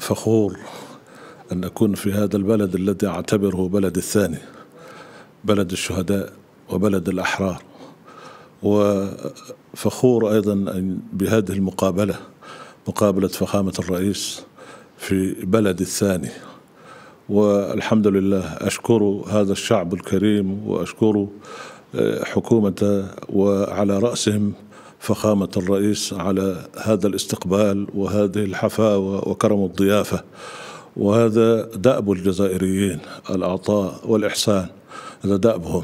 فخور أن أكون في هذا البلد الذي أعتبره بلد الثاني بلد الشهداء وبلد الأحرار وفخور أيضا بهذه المقابلة مقابلة فخامة الرئيس في بلد الثاني والحمد لله أشكر هذا الشعب الكريم وأشكر حكومة وعلى رأسهم فخامة الرئيس على هذا الاستقبال وهذه الحفاوة وكرم الضيافة وهذا دأب الجزائريين العطاء والإحسان هذا دأبهم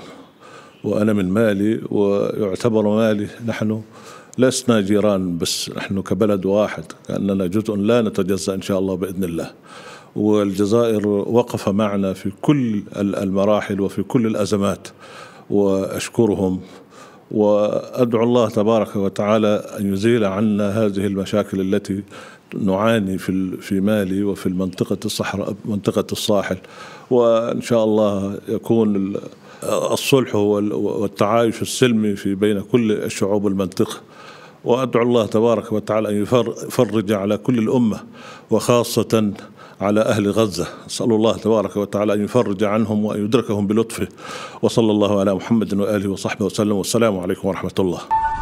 وأنا من مالي ويعتبر مالي نحن لسنا جيران بس نحن كبلد واحد كأننا جزء لا نتجزأ إن شاء الله بإذن الله والجزائر وقف معنا في كل المراحل وفي كل الأزمات وأشكرهم وادعو الله تبارك وتعالى ان يزيل عنا هذه المشاكل التي نعاني في في مالي وفي المنطقه الصحراء منطقه الساحل وان شاء الله يكون الصلح والتعايش السلمي في بين كل الشعوب المنطقه وادعو الله تبارك وتعالى ان يفرج على كل الامه وخاصه على أهل غزة أسأل الله تبارك وتعالى أن يفرج عنهم وأن يدركهم بلطفه وصلى الله على محمد وآله وصحبه وسلم والسلام عليكم ورحمة الله